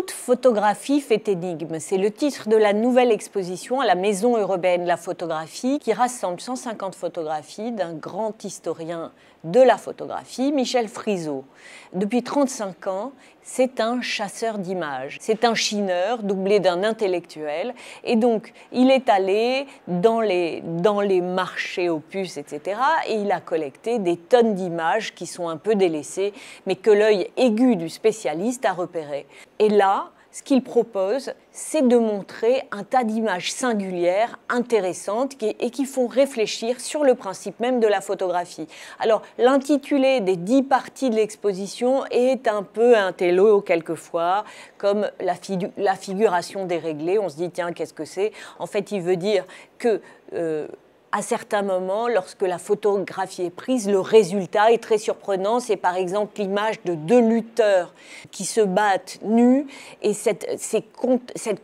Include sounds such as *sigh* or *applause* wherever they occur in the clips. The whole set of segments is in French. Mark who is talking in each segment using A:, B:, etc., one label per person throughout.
A: Toute photographie fait énigme. C'est le titre de la nouvelle exposition à la Maison européenne de la photographie qui rassemble 150 photographies d'un grand historien de la photographie, Michel Friseau. Depuis 35 ans, c'est un chasseur d'images. C'est un chineur doublé d'un intellectuel. Et donc, il est allé dans les, dans les marchés opus, etc. Et il a collecté des tonnes d'images qui sont un peu délaissées, mais que l'œil aigu du spécialiste a repéré. Et là, ce qu'il propose, c'est de montrer un tas d'images singulières, intéressantes et qui font réfléchir sur le principe même de la photographie. Alors, l'intitulé des dix parties de l'exposition est un peu un télo quelquefois, comme la, la figuration déréglée. On se dit, tiens, qu'est-ce que c'est En fait, il veut dire que... Euh, à certains moments, lorsque la photographie est prise, le résultat est très surprenant. C'est par exemple l'image de deux lutteurs qui se battent nus et cette, cette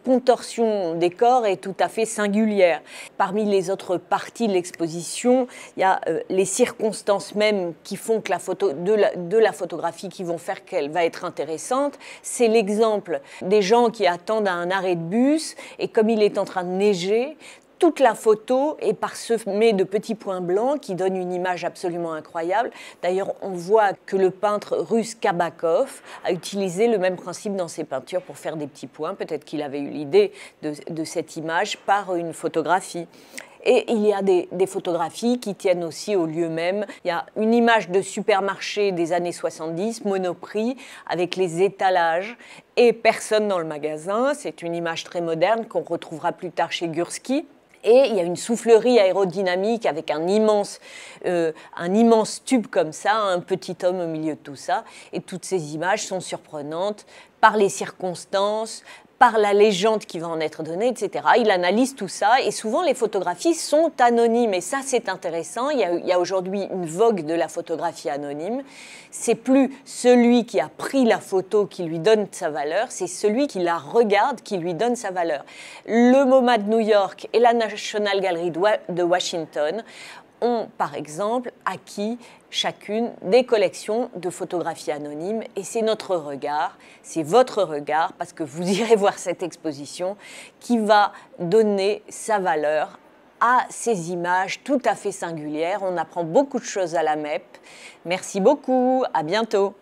A: contorsion des corps est tout à fait singulière. Parmi les autres parties de l'exposition, il y a euh, les circonstances même qui font que la photo, de, la, de la photographie qui vont faire qu'elle va être intéressante. C'est l'exemple des gens qui attendent à un arrêt de bus et comme il est en train de neiger, toute la photo est parsemée de petits points blancs qui donnent une image absolument incroyable. D'ailleurs, on voit que le peintre russe Kabakov a utilisé le même principe dans ses peintures pour faire des petits points. Peut-être qu'il avait eu l'idée de, cette image par une photographie. Et il y a des, des, photographies qui tiennent aussi au lieu même. Il y a une image de supermarché des années 70, Monoprix, avec les étalages et personne dans le magasin. C'est une image très moderne qu'on retrouvera plus tard chez Gursky. Et il y a une soufflerie aérodynamique avec un immense, euh, un immense tube comme ça, un petit homme au milieu de tout ça. Et toutes ces images sont surprenantes par les circonstances, par la légende qui va en être donnée, etc. Il analyse tout ça et souvent les photographies sont anonymes et ça c'est intéressant. Il y a, aujourd'hui une vogue de la photographie anonyme. C'est plus celui qui a pris la photo qui lui donne sa valeur, c'est celui qui la regarde qui lui donne sa valeur. Le MoMA de New York et la National Gallery de Washington ont par exemple acquis chacune des collections de photographies anonymes et c'est notre regard, c'est votre regard parce que vous irez *laughs* voir cette exposition qui va donner sa valeur à ces images tout à fait singulières. On apprend beaucoup de choses à la MEP. Merci beaucoup, à bientôt.